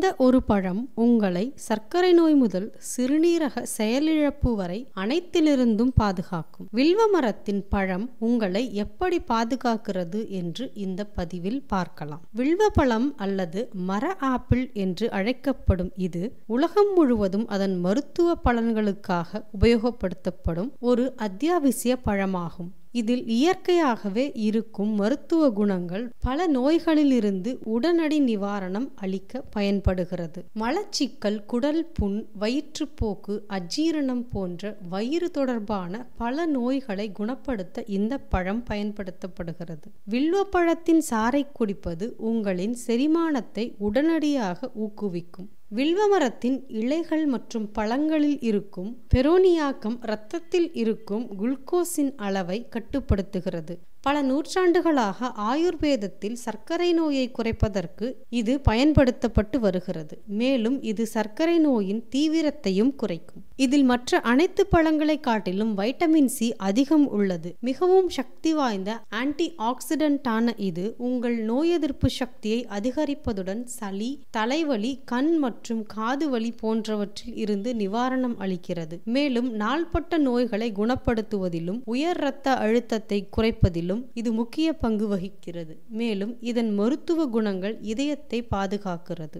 இந்த ஒரு பழம் உங்களை சர்க்கரை நோய் முதல் சிறுநீரக செயலிழப்பு வரை அனைத்திலிருந்தும் பாதுகாக்கும் வில்வ மரத்தின் பழம் உங்களை எப்படி பாதுகாக்கிறது என்று இந்த பதிவில் பார்க்கலாம் வில்வ பழம் அல்லது மர ஆப்பிள் என்று அழைக்கப்படும் இது உலகம் முழுவதும் அதன் மருத்துவ பலன்களுக்காக உபயோகப்படுத்தப்படும் ஒரு அத்தியாவசிய பழமாகும் இதில் இயற்கையாகவே இருக்கும் மருத்துவ குணங்கள் பல நோய்களிலிருந்து உடனடி நிவாரணம் அளிக்க பயன்படுகிறது மலச்சிக்கல் குடல் புண் வயிற்றுப்போக்கு அஜீரணம் போன்ற வயிறு தொடர்பான பல நோய்களை குணப்படுத்த இந்த பழம் பயன்படுத்தப்படுகிறது வில்வப்பழத்தின் சாறை குடிப்பது உங்களின் செரிமானத்தை உடனடியாக ஊக்குவிக்கும் வில்வமரத்தின் இலைகள் மற்றும் பழங்களில் இருக்கும் பெரோனியாக்கம் இரத்தத்தில் இருக்கும் குளுக்கோஸின் அளவை கட்டுப்படுத்துகிறது பல நூற்றாண்டுகளாக ஆயுர்வேதத்தில் சர்க்கரை நோயை குறைப்பதற்கு இது பயன்படுத்தப்பட்டு வருகிறது மேலும் இது சர்க்கரை நோயின் தீவிரத்தையும் குறைக்கும் இதில் மற்ற அனைத்து பழங்களை காட்டிலும் வைட்டமின் சி அதிகம் உள்ளது மிகவும் சக்தி வாய்ந்த ஆன்டி ஆக்சிடென்டான இது உங்கள் நோய் எதிர்ப்பு சக்தியை அதிகரிப்பதுடன் சளி தலைவலி கண் மற்றும் காது வலி போன்றவற்றில் இருந்து நிவாரணம் அளிக்கிறது மேலும் நாள்பட்ட நோய்களை குணப்படுத்துவதிலும் உயர் இரத்த அழுத்தத்தை குறைப்பதிலும் செயலிலும் இது முக்கிய பங்கு வகிக்கிறது மேலும் இதன் மருத்துவ குணங்கள் இதயத்தை பாதுகாக்கிறது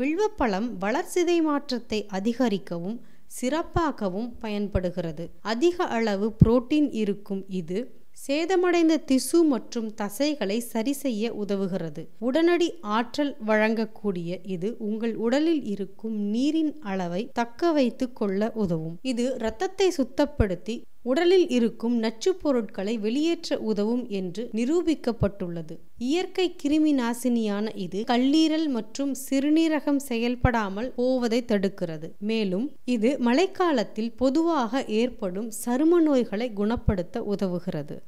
வில்வப்பழம் வளர்சிதை மாற்றத்தை அதிகரிக்கவும் சிறப்பாகவும் பயன்படுகிறது அதிக அளவு புரோட்டீன் இருக்கும் இது சேதமடைந்த திசு மற்றும் தசைகளை சரி செய்ய உதவுகிறது உடனடி ஆற்றல் வழங்கக்கூடிய இது உங்கள் உடலில் இருக்கும் நீரின் அளவை தக்க வைத்து கொள்ள உதவும் இது இரத்தத்தை சுத்தப்படுத்தி உடலில் இருக்கும் நச்சுப் பொருட்களை வெளியேற்ற உதவும் என்று நிரூபிக்கப்பட்டுள்ளது இயற்கை கிருமி நாசினியான இது கல்லீரல் மற்றும் சிறுநீரகம் செயல்படாமல் போவதை தடுக்கிறது மேலும் இது மழைக்காலத்தில் பொதுவாக ஏற்படும் சரும நோய்களை குணப்படுத்த உதவுகிறது